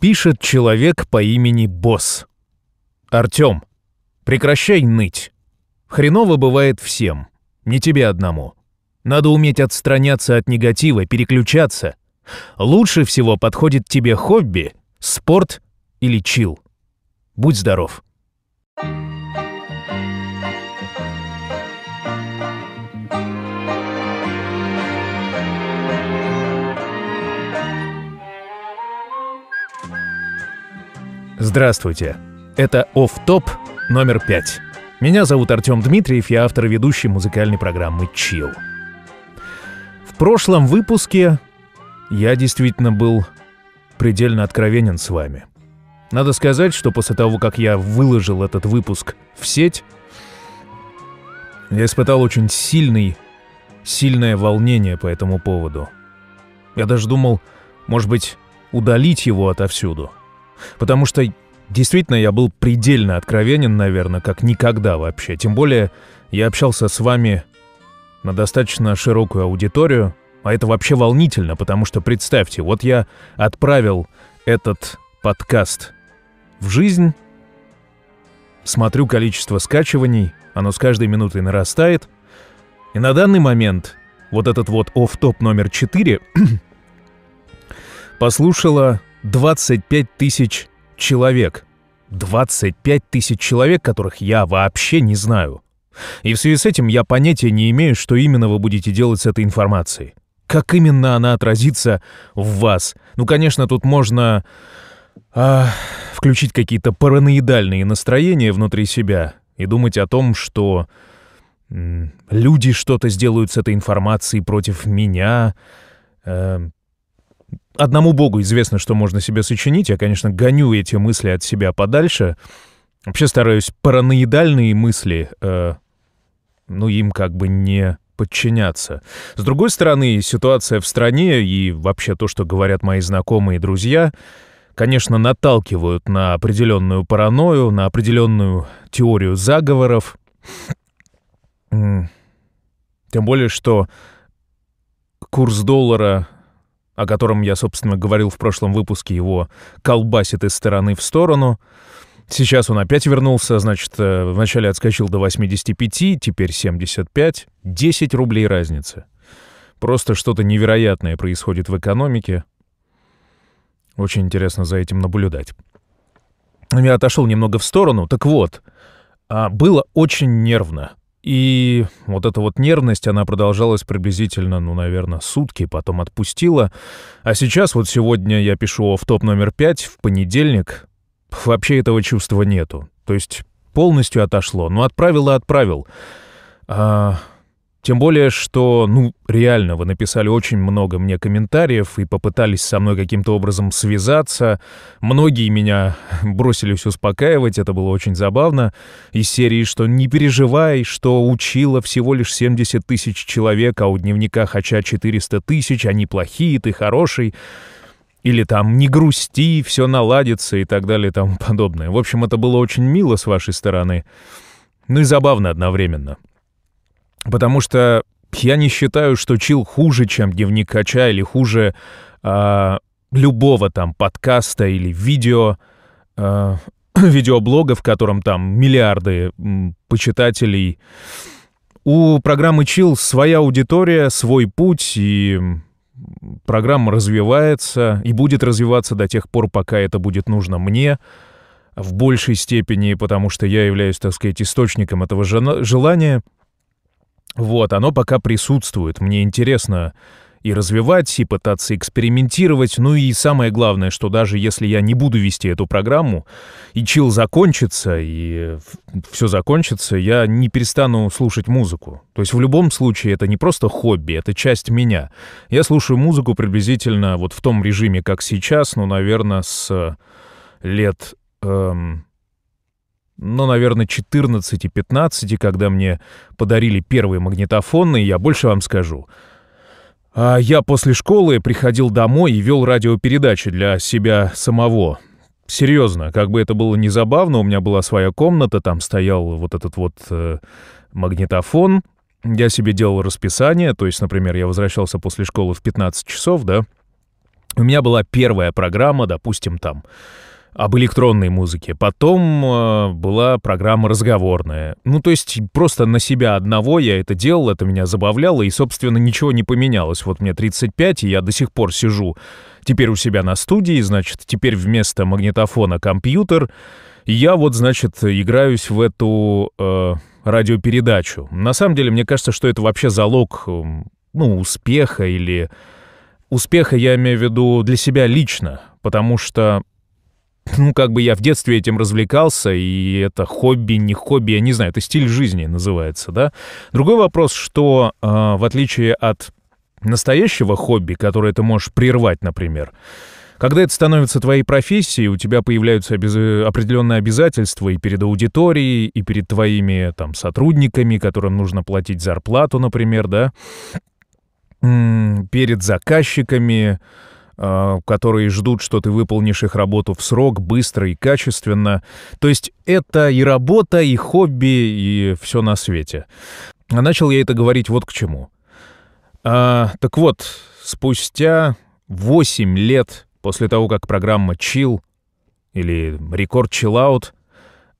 Пишет человек по имени Босс. Артем, прекращай ныть. Хреново бывает всем, не тебе одному. Надо уметь отстраняться от негатива, переключаться. Лучше всего подходит тебе хобби, спорт или чил. Будь здоров. Здравствуйте. Это оф топ номер пять. Меня зовут Артем Дмитриев, я автор и ведущий музыкальной программы Chill. В прошлом выпуске я действительно был предельно откровенен с вами. Надо сказать, что после того, как я выложил этот выпуск в сеть, я испытал очень сильный, сильное волнение по этому поводу. Я даже думал, может быть, удалить его отовсюду – Потому что действительно я был предельно откровенен, наверное, как никогда вообще. Тем более я общался с вами на достаточно широкую аудиторию, а это вообще волнительно, потому что представьте, вот я отправил этот подкаст в жизнь, смотрю количество скачиваний, оно с каждой минутой нарастает, и на данный момент вот этот вот оф-топ номер 4 послушала 25 тысяч человек. 25 тысяч человек, которых я вообще не знаю. И в связи с этим я понятия не имею, что именно вы будете делать с этой информацией. Как именно она отразится в вас. Ну, конечно, тут можно а, включить какие-то параноидальные настроения внутри себя и думать о том, что люди что-то сделают с этой информацией против меня, э, Одному богу известно, что можно себе сочинить. Я, конечно, гоню эти мысли от себя подальше. Вообще стараюсь параноидальные мысли, э, ну, им как бы не подчиняться. С другой стороны, ситуация в стране и вообще то, что говорят мои знакомые и друзья, конечно, наталкивают на определенную паранойю, на определенную теорию заговоров. Тем более, что курс доллара о котором я, собственно, говорил в прошлом выпуске, его колбасит из стороны в сторону. Сейчас он опять вернулся, значит, э, вначале отскочил до 85, теперь 75, 10 рублей разницы. Просто что-то невероятное происходит в экономике. Очень интересно за этим наблюдать. Я отошел немного в сторону. Так вот, а, было очень нервно. И вот эта вот нервность, она продолжалась приблизительно, ну, наверное, сутки, потом отпустила. А сейчас, вот сегодня я пишу в топ номер пять в понедельник, вообще этого чувства нету. То есть полностью отошло. Ну, отправил и отправил. А, тем более, что, ну, реально, вы написали очень много мне комментариев и попытались со мной каким-то образом связаться. Многие меня бросились успокаивать, это было очень забавно. Из серии, что не переживай, что учила всего лишь 70 тысяч человек, а у дневника Хача 400 тысяч, они плохие, ты хороший. Или там «не грусти, все наладится» и так далее и тому подобное. В общем, это было очень мило с вашей стороны. Ну и забавно одновременно. — Потому что я не считаю, что чил хуже, чем дневник Кача или хуже э, любого там подкаста или видео, э, а, видеоблога, в котором там миллиарды почитателей. У программы Чил своя аудитория, свой путь, и программа развивается и будет развиваться до тех пор, пока это будет нужно мне в большей степени, потому что я являюсь, так сказать, источником этого желания — вот, оно пока присутствует. Мне интересно и развивать, и пытаться экспериментировать. Ну и самое главное, что даже если я не буду вести эту программу, и чил закончится, и все закончится, я не перестану слушать музыку. То есть в любом случае это не просто хобби, это часть меня. Я слушаю музыку приблизительно вот в том режиме, как сейчас, ну, наверное, с э, лет... Эм, но, ну, наверное, 14 и 15, когда мне подарили первые магнитофоны, я больше вам скажу. А я после школы приходил домой и вел радиопередачи для себя самого. Серьезно, как бы это было не забавно, у меня была своя комната, там стоял вот этот вот э, магнитофон. Я себе делал расписание, то есть, например, я возвращался после школы в 15 часов, да. У меня была первая программа, допустим, там об электронной музыке. Потом э, была программа разговорная. Ну, то есть просто на себя одного я это делал, это меня забавляло, и, собственно, ничего не поменялось. Вот мне 35, и я до сих пор сижу теперь у себя на студии, значит, теперь вместо магнитофона компьютер. И я вот, значит, играюсь в эту э, радиопередачу. На самом деле, мне кажется, что это вообще залог, э, ну, успеха или... Успеха я имею в виду для себя лично, потому что ну, как бы я в детстве этим развлекался, и это хобби, не хобби, я не знаю, это стиль жизни называется, да. Другой вопрос, что э, в отличие от настоящего хобби, которое ты можешь прервать, например, когда это становится твоей профессией, у тебя появляются обез... определенные обязательства и перед аудиторией, и перед твоими там сотрудниками, которым нужно платить зарплату, например, да, перед заказчиками, Э, которые ждут, что ты выполнишь их работу в срок, быстро и качественно. То есть это и работа, и хобби, и все на свете. А начал я это говорить вот к чему. А, так вот, спустя 8 лет после того, как программа Chill или Рекорд Chill Out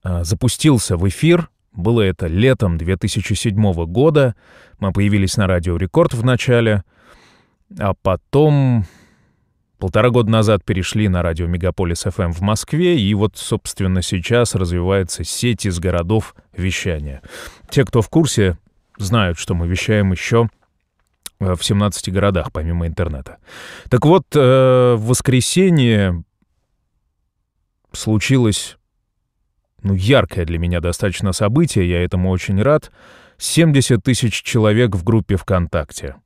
а, запустился в эфир, было это летом 2007 года, мы появились на радио Рекорд в начале, а потом Полтора года назад перешли на радио Мегаполис FM в Москве, и вот, собственно, сейчас развивается сеть из городов вещания. Те, кто в курсе, знают, что мы вещаем еще э, в 17 городах, помимо интернета. Так вот, э, в воскресенье случилось ну, яркое для меня достаточно событие, я этому очень рад. 70 тысяч человек в группе ВКонтакте.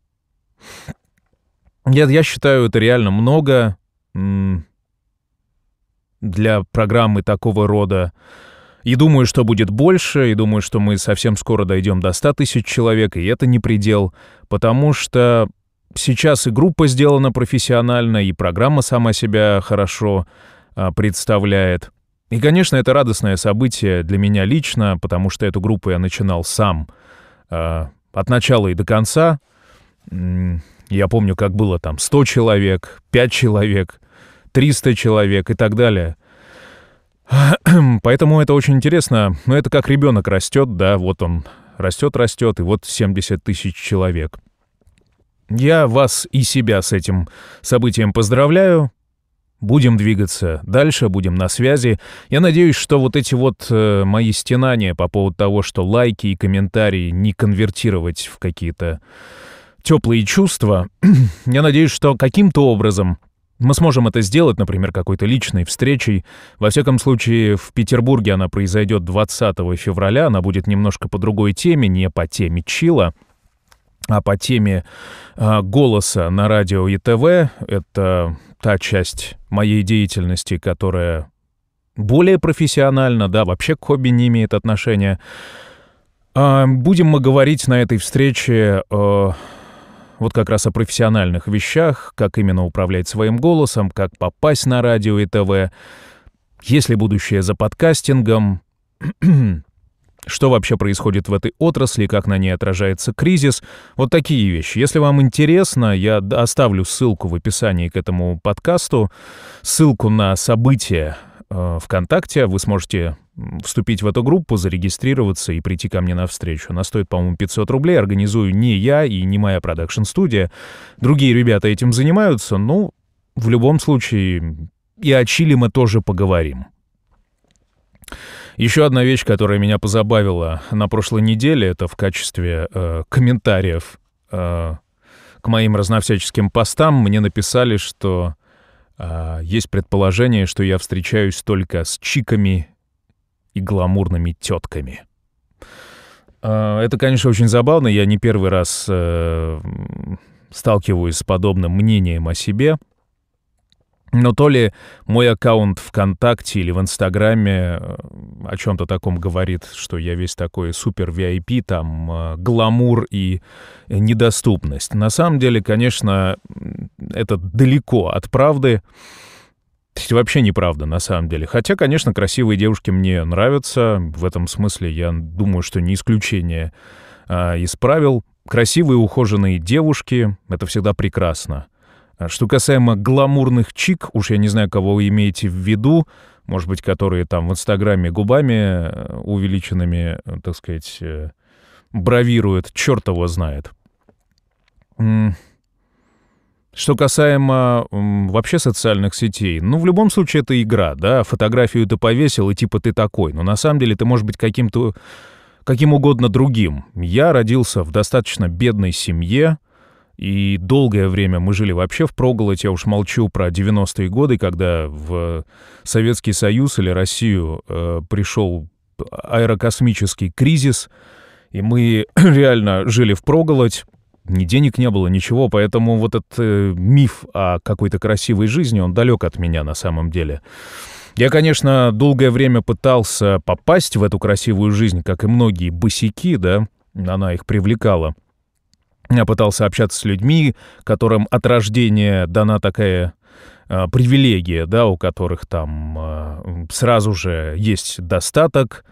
Я, я считаю, это реально много для программы такого рода. И думаю, что будет больше, и думаю, что мы совсем скоро дойдем до 100 тысяч человек, и это не предел, потому что сейчас и группа сделана профессионально, и программа сама себя хорошо а, представляет. И, конечно, это радостное событие для меня лично, потому что эту группу я начинал сам а, от начала и до конца. Я помню, как было там 100 человек, 5 человек, 300 человек и так далее. Поэтому это очень интересно. Но это как ребенок растет, да, вот он растет, растет, и вот 70 тысяч человек. Я вас и себя с этим событием поздравляю. Будем двигаться дальше, будем на связи. Я надеюсь, что вот эти вот э, мои стенания по поводу того, что лайки и комментарии не конвертировать в какие-то теплые чувства, я надеюсь, что каким-то образом мы сможем это сделать, например, какой-то личной встречей. Во всяком случае, в Петербурге она произойдет 20 февраля, она будет немножко по другой теме, не по теме Чила, а по теме э, голоса на радио и ТВ. Это та часть моей деятельности, которая более профессионально, да, вообще к хобби не имеет отношения. А, будем мы говорить на этой встрече о вот как раз о профессиональных вещах, как именно управлять своим голосом, как попасть на радио и ТВ, есть ли будущее за подкастингом, что вообще происходит в этой отрасли, как на ней отражается кризис, вот такие вещи. Если вам интересно, я оставлю ссылку в описании к этому подкасту, ссылку на события э, ВКонтакте, вы сможете вступить в эту группу, зарегистрироваться и прийти ко мне навстречу. Она стоит, по-моему, 500 рублей. Организую не я и не моя продакшн-студия. Другие ребята этим занимаются. Ну, в любом случае, и о Чили мы тоже поговорим. Еще одна вещь, которая меня позабавила на прошлой неделе, это в качестве э, комментариев э, к моим разновсяческим постам мне написали, что э, есть предположение, что я встречаюсь только с чиками и гламурными тетками. А, это, конечно, очень забавно. Я не первый раз э, сталкиваюсь с подобным мнением о себе. Но то ли мой аккаунт ВКонтакте или в Инстаграме э, о чем-то таком говорит, что я весь такой супер VIP, там э, гламур и недоступность. На самом деле, конечно, это далеко от правды. Это вообще неправда, на самом деле. Хотя, конечно, красивые девушки мне нравятся. В этом смысле я думаю, что не исключение а, из правил. Красивые ухоженные девушки — это всегда прекрасно. А что касаемо гламурных чик, уж я не знаю, кого вы имеете в виду, может быть, которые там в Инстаграме губами э, увеличенными, э, так сказать, э, бравируют, черт его знает. Что касаемо вообще социальных сетей, ну, в любом случае, это игра, да, фотографию ты повесил, и типа ты такой, но на самом деле ты можешь быть каким-то, каким угодно другим. Я родился в достаточно бедной семье, и долгое время мы жили вообще в Проголодь. я уж молчу про 90-е годы, когда в Советский Союз или Россию э, пришел аэрокосмический кризис, и мы реально жили в проголодь, ни денег не было, ничего, поэтому вот этот э, миф о какой-то красивой жизни, он далек от меня на самом деле. Я, конечно, долгое время пытался попасть в эту красивую жизнь, как и многие босики, да, она их привлекала. Я пытался общаться с людьми, которым от рождения дана такая э, привилегия, да, у которых там э, сразу же есть достаток,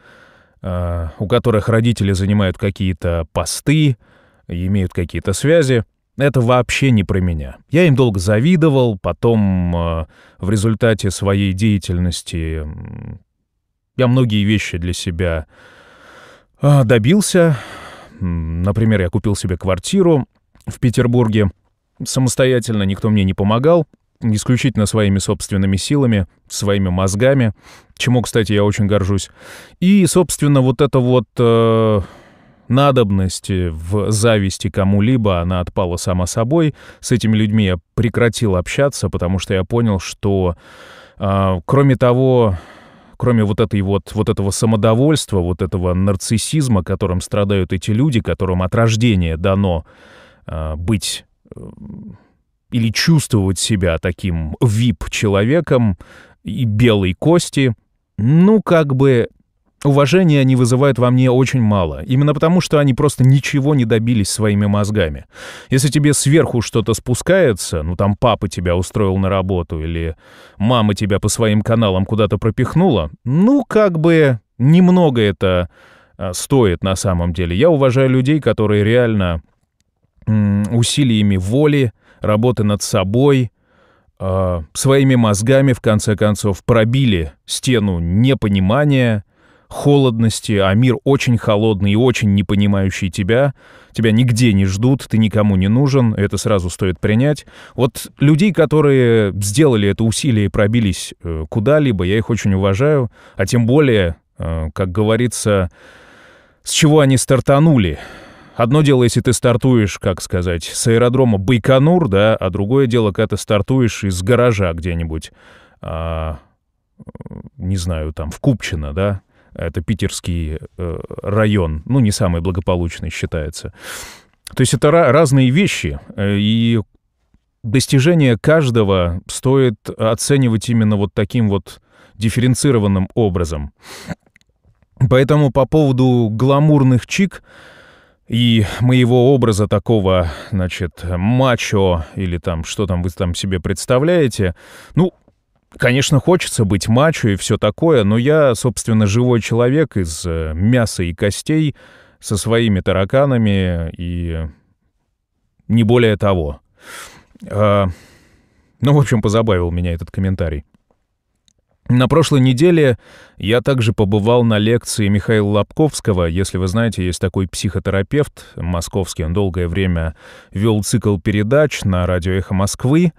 э, у которых родители занимают какие-то посты, э, имеют какие-то связи. Это вообще не про меня. Я им долго завидовал, потом э, в результате своей деятельности э, я многие вещи для себя э, добился. Например, я купил себе квартиру в Петербурге. Самостоятельно никто мне не помогал, исключительно своими собственными силами, своими мозгами, чему, кстати, я очень горжусь. И, собственно, вот это вот... Э, Надобность в зависти кому-либо, она отпала сама собой. С этими людьми я прекратил общаться, потому что я понял, что э, кроме того, кроме вот, этой вот, вот этого самодовольства, вот этого нарциссизма, которым страдают эти люди, которым от рождения дано э, быть э, или чувствовать себя таким вип-человеком и белой кости, ну, как бы Уважения они вызывают во мне очень мало, именно потому, что они просто ничего не добились своими мозгами. Если тебе сверху что-то спускается, ну там папа тебя устроил на работу или мама тебя по своим каналам куда-то пропихнула, ну как бы немного это а, стоит на самом деле. Я уважаю людей, которые реально усилиями воли, работы над собой, а, своими мозгами, в конце концов, пробили стену непонимания, холодности, а мир очень холодный и очень не понимающий тебя. Тебя нигде не ждут, ты никому не нужен, это сразу стоит принять. Вот людей, которые сделали это усилие и пробились э, куда-либо, я их очень уважаю, а тем более, э, как говорится, с чего они стартанули. Одно дело, если ты стартуешь, как сказать, с аэродрома Байконур, да, а другое дело, когда ты стартуешь из гаража где-нибудь, а, э, не знаю, там, в Купчино, да, это питерский э, район, ну, не самый благополучный считается. То есть это разные вещи, э, и достижение каждого стоит оценивать именно вот таким вот дифференцированным образом. Поэтому по поводу гламурных чик и моего образа такого, значит, мачо или там, что там вы там себе представляете, ну, Конечно, хочется быть мачо и все такое, но я, собственно, живой человек из э, мяса и костей со своими тараканами и не более того. А... Ну, в общем, позабавил меня этот комментарий. На прошлой неделе я также побывал на лекции Михаила Лобковского. Если вы знаете, есть такой психотерапевт московский. Он долгое время вел цикл передач на радио «Эхо Москвы».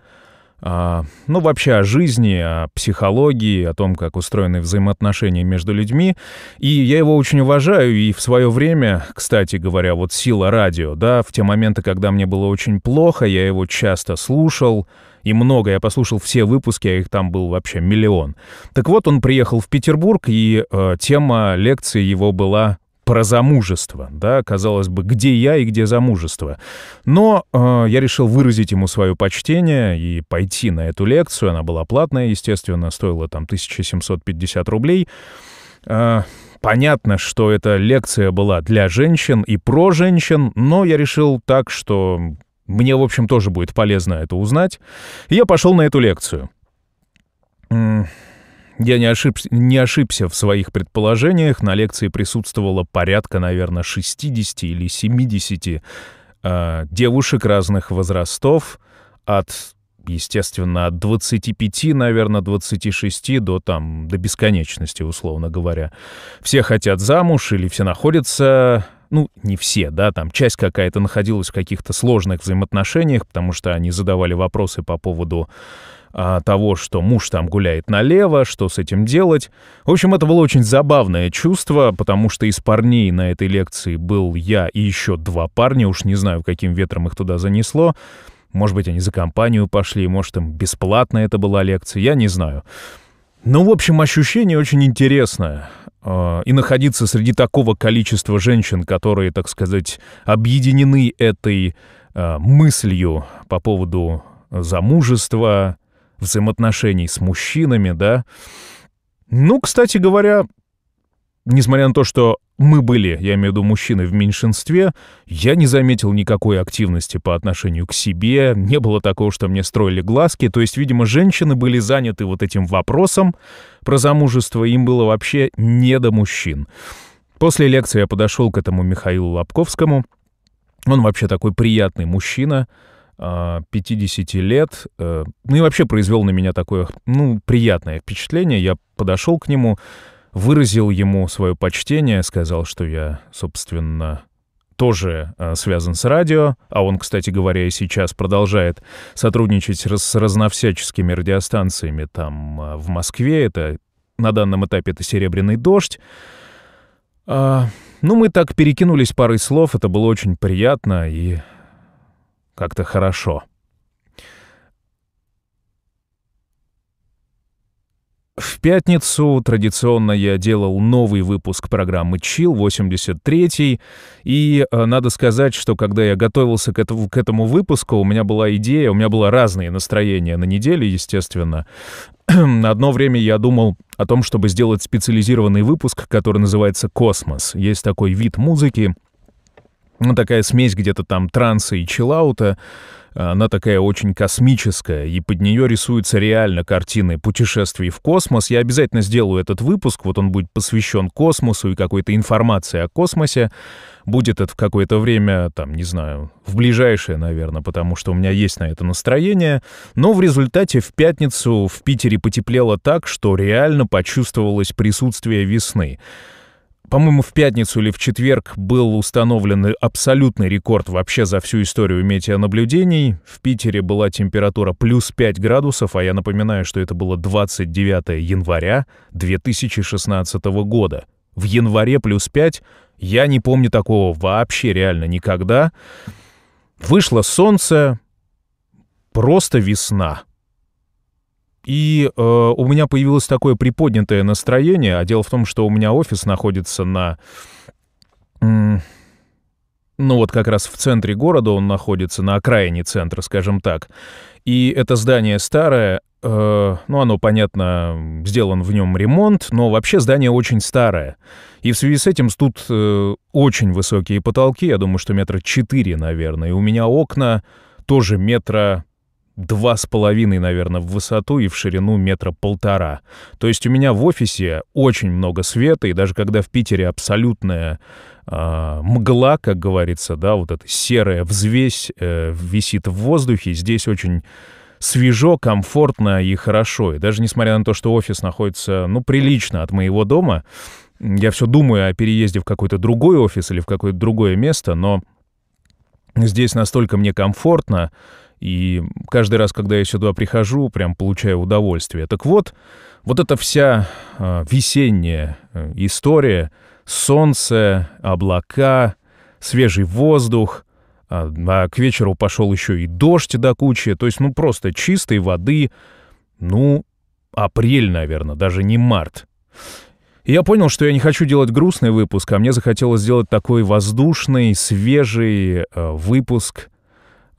А, ну, вообще о жизни, о психологии, о том, как устроены взаимоотношения между людьми. И я его очень уважаю, и в свое время, кстати говоря, вот сила радио, да, в те моменты, когда мне было очень плохо, я его часто слушал, и много, я послушал все выпуски, а их там был вообще миллион. Так вот, он приехал в Петербург, и э, тема лекции его была про замужество, да, казалось бы, где я и где замужество. Но э, я решил выразить ему свое почтение и пойти на эту лекцию. Она была платная, естественно, стоила там 1750 рублей. Э, понятно, что эта лекция была для женщин и про женщин, но я решил так, что мне, в общем, тоже будет полезно это узнать. я пошел на эту лекцию. Я не ошибся, не ошибся в своих предположениях. На лекции присутствовало порядка, наверное, 60 или 70 э, девушек разных возрастов от естественно, от 25, наверное, 26 до там, до бесконечности, условно говоря. Все хотят замуж или все находятся ну, не все, да, там часть какая-то находилась в каких-то сложных взаимоотношениях, потому что они задавали вопросы по поводу а, того, что муж там гуляет налево, что с этим делать. В общем, это было очень забавное чувство, потому что из парней на этой лекции был я и еще два парня, уж не знаю, каким ветром их туда занесло. Может быть, они за компанию пошли, может, им бесплатно это была лекция, я не знаю. Ну, в общем, ощущение очень интересное. А, и находиться среди такого количества женщин, которые, так сказать, объединены этой а, мыслью по поводу замужества, взаимоотношений с мужчинами, да. Ну, кстати говоря, несмотря на то, что мы были, я имею в виду мужчины, в меньшинстве, я не заметил никакой активности по отношению к себе, не было такого, что мне строили глазки, то есть, видимо, женщины были заняты вот этим вопросом про замужество, им было вообще не до мужчин. После лекции я подошел к этому Михаилу Лобковскому, он вообще такой приятный мужчина, 50 а, лет. Э, ну и вообще произвел на меня такое, ну, приятное впечатление. Я подошел к нему, выразил ему свое почтение, сказал, что я, собственно, тоже а, связан с радио, а он, кстати говоря, и сейчас продолжает сотрудничать с разновсяческими радиостанциями там а, в Москве. Это на данном этапе это «Серебряный дождь». ну, мы так перекинулись парой слов, это было очень приятно, и как-то хорошо. В пятницу традиционно я делал новый выпуск программы Chill 83, и э, надо сказать, что когда я готовился к этому, к этому выпуску, у меня была идея, у меня было разные настроения на неделе, естественно. Одно время я думал о том, чтобы сделать специализированный выпуск, который называется «Космос». Есть такой вид музыки — ну, такая смесь где-то там транса и чиллаута. Она такая очень космическая, и под нее рисуются реально картины путешествий в космос. Я обязательно сделаю этот выпуск, вот он будет посвящен космосу и какой-то информации о космосе. Будет это в какое-то время, там, не знаю, в ближайшее, наверное, потому что у меня есть на это настроение. Но в результате в пятницу в Питере потеплело так, что реально почувствовалось присутствие весны по-моему, в пятницу или в четверг был установлен абсолютный рекорд вообще за всю историю метеонаблюдений. В Питере была температура плюс 5 градусов, а я напоминаю, что это было 29 января 2016 года. В январе плюс 5 я не помню такого вообще реально никогда. Вышло солнце, просто весна. И э, у меня появилось такое приподнятое настроение. А дело в том, что у меня офис находится на... ну вот как раз в центре города он находится, на окраине центра, скажем так. И это здание старое, э, ну оно, понятно, сделан в нем ремонт, но вообще здание очень старое. И в связи с этим тут э, очень высокие потолки, я думаю, что метра четыре, наверное. И у меня окна тоже метра два с половиной, наверное, в высоту и в ширину метра полтора. То есть у меня в офисе очень много света, и даже когда в Питере абсолютная э, мгла, как говорится, да, вот эта серая взвесь э, висит в воздухе, здесь очень свежо, комфортно и хорошо. И даже несмотря на то, что офис находится, ну, прилично от моего дома, я все думаю о переезде в какой-то другой офис или в какое-то другое место, но здесь настолько мне комфортно, и каждый раз, когда я сюда прихожу, прям получаю удовольствие. Так вот, вот эта вся а, весенняя э, история, солнце, облака, свежий воздух, а, а к вечеру пошел еще и дождь до кучи, то есть, ну, просто чистой воды, ну, апрель, наверное, даже не март. И я понял, что я не хочу делать грустный выпуск, а мне захотелось сделать такой воздушный, свежий э, выпуск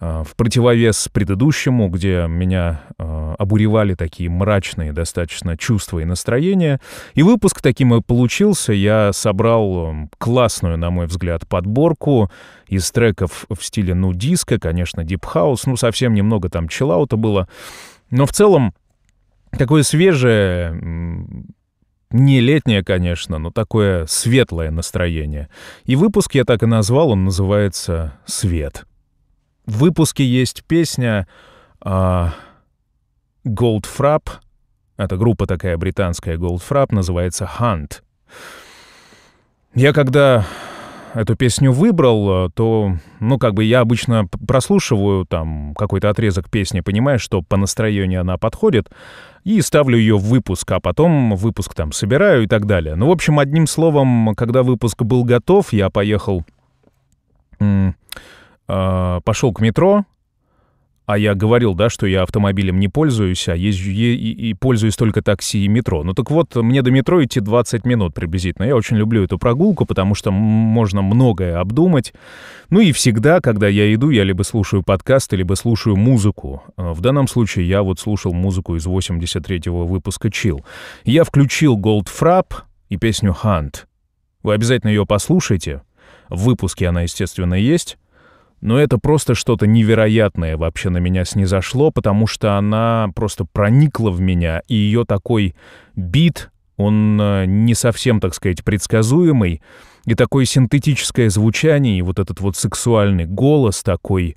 Э, в противовес предыдущему, где меня э, обуревали такие мрачные достаточно чувства и настроения. И выпуск таким и получился. Я собрал эм, классную, на мой взгляд, подборку из треков в стиле нудиска, диска, конечно, дипхаус, ну совсем немного там чиллаута было. Но в целом такое свежее, не летнее, конечно, но такое светлое настроение. И выпуск я так и назвал, он называется «Свет». В выпуске есть песня э, Goldfrapp. Это группа такая британская Goldfrapp, называется Hunt. Я когда эту песню выбрал, то, ну, как бы я обычно прослушиваю там какой-то отрезок песни, понимаю, что по настроению она подходит, и ставлю ее в выпуск, а потом выпуск там собираю и так далее. Ну, в общем, одним словом, когда выпуск был готов, я поехал м- э, пошел к метро, а я говорил, да, что я автомобилем не пользуюсь, а езжу и, и пользуюсь только такси и метро. Ну так вот, мне до метро идти 20 минут приблизительно. Я очень люблю эту прогулку, потому что можно многое обдумать. Ну и всегда, когда я иду, я либо слушаю подкасты, либо слушаю музыку. А, в данном случае я вот слушал музыку из 83-го выпуска «Чил». Я включил Gold Goldfrapp и песню «Hunt». Вы обязательно ее послушайте. В выпуске она, естественно, есть. Но это просто что-то невероятное вообще на меня снизошло, потому что она просто проникла в меня, и ее такой бит, он э, не совсем, так сказать, предсказуемый, и такое синтетическое звучание, и вот этот вот сексуальный голос такой...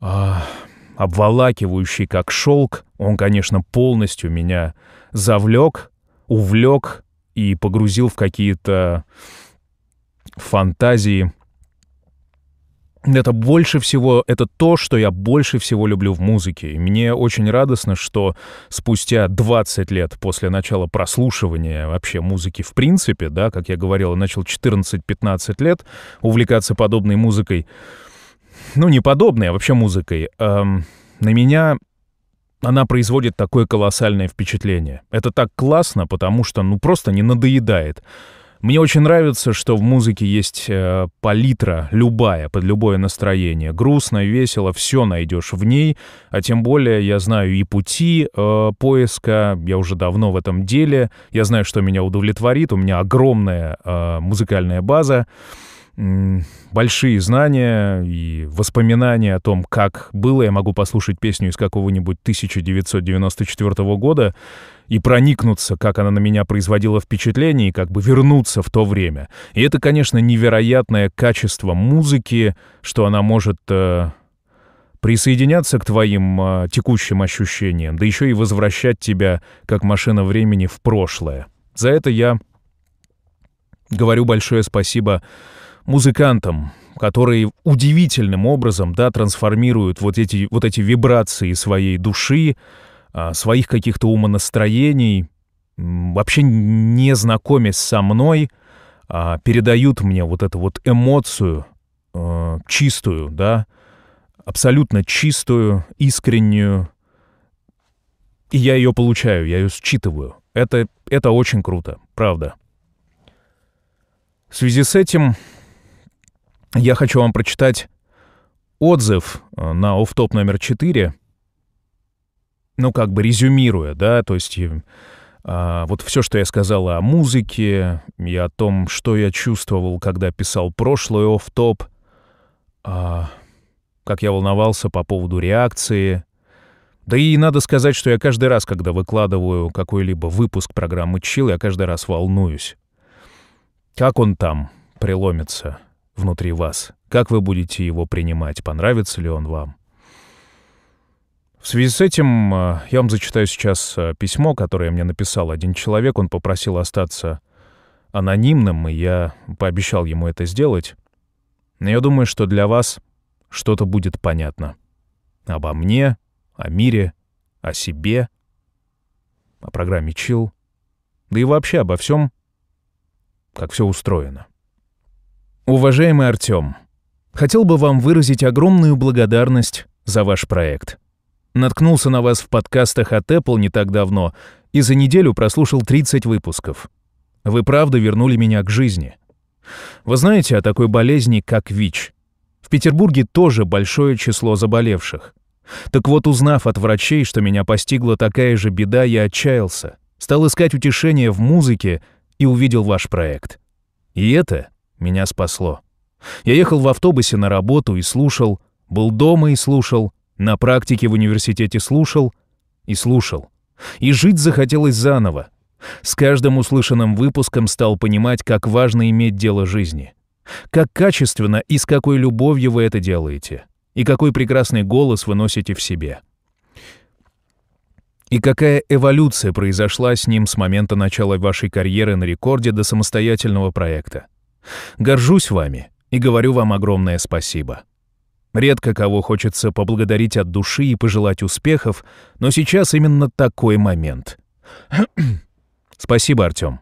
Ах обволакивающий, как шелк, он, конечно, полностью меня завлек, увлек и погрузил в какие-то фантазии это больше всего, это то, что я больше всего люблю в музыке. И мне очень радостно, что спустя 20 лет после начала прослушивания вообще музыки в принципе, да, как я говорил, я начал 14-15 лет увлекаться подобной музыкой, ну не подобной, а вообще музыкой, эм, на меня она производит такое колоссальное впечатление. Это так классно, потому что ну просто не надоедает. Мне очень нравится, что в музыке есть э, палитра, любая, под любое настроение. Грустно, весело, все найдешь в ней. А тем более я знаю и пути э, поиска, я уже давно в этом деле. Я знаю, что меня удовлетворит, у меня огромная э, музыкальная база большие знания и воспоминания о том, как было. Я могу послушать песню из какого-нибудь 1994 года и проникнуться, как она на меня производила впечатление, и как бы вернуться в то время. И это, конечно, невероятное качество музыки, что она может э, присоединяться к твоим э, текущим ощущениям, да еще и возвращать тебя, как машина времени, в прошлое. За это я говорю большое спасибо музыкантам, которые удивительным образом, да, трансформируют вот эти, вот эти вибрации своей души, а, своих каких-то умонастроений, вообще не знакомясь со мной, а, передают мне вот эту вот эмоцию э, чистую, да, абсолютно чистую, искреннюю, и я ее получаю, я ее считываю. Это, это очень круто, правда. В связи с этим я хочу вам прочитать отзыв э, на офтоп номер 4 ну, как бы резюмируя, да, то есть э, а, вот все, что я сказал о музыке и о том, что я чувствовал, когда писал прошлое оф-топ, а, как я волновался по поводу реакции. Да и надо сказать, что я каждый раз, когда выкладываю какой-либо выпуск программы «Чил», я каждый раз волнуюсь. Как он там преломится внутри вас? Как вы будете его принимать? Понравится ли он вам? В связи с этим э, я вам зачитаю сейчас э, письмо, которое мне написал один человек. Он попросил остаться анонимным, и я пообещал ему это сделать. Но я думаю, что для вас что-то будет понятно. Обо мне, о мире, о себе, о программе Чил, да и вообще обо всем, как все устроено. Уважаемый Артем, хотел бы вам выразить огромную благодарность за ваш проект — Наткнулся на вас в подкастах от Apple не так давно и за неделю прослушал 30 выпусков. Вы правда вернули меня к жизни. Вы знаете о такой болезни, как ВИЧ? В Петербурге тоже большое число заболевших. Так вот, узнав от врачей, что меня постигла такая же беда, я отчаялся. Стал искать утешение в музыке и увидел ваш проект. И это меня спасло. Я ехал в автобусе на работу и слушал, был дома и слушал, на практике в университете слушал и слушал. И жить захотелось заново. С каждым услышанным выпуском стал понимать, как важно иметь дело жизни. Как качественно и с какой любовью вы это делаете. И какой прекрасный голос вы носите в себе. И какая эволюция произошла с ним с момента начала вашей карьеры на рекорде до самостоятельного проекта. Горжусь вами и говорю вам огромное спасибо. Редко кого хочется поблагодарить от души и пожелать успехов, но сейчас именно такой момент. Спасибо, Артём.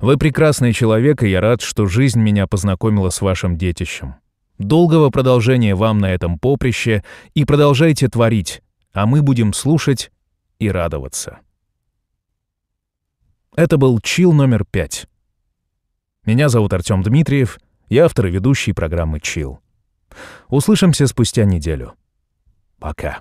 Вы прекрасный человек, и я рад, что жизнь меня познакомила с вашим детищем. Долгого продолжения вам на этом поприще, и продолжайте творить, а мы будем слушать и радоваться. Это был чил номер пять. Меня зовут Артём Дмитриев, я автор и ведущий программы Чилл. Услышимся спустя неделю. Пока.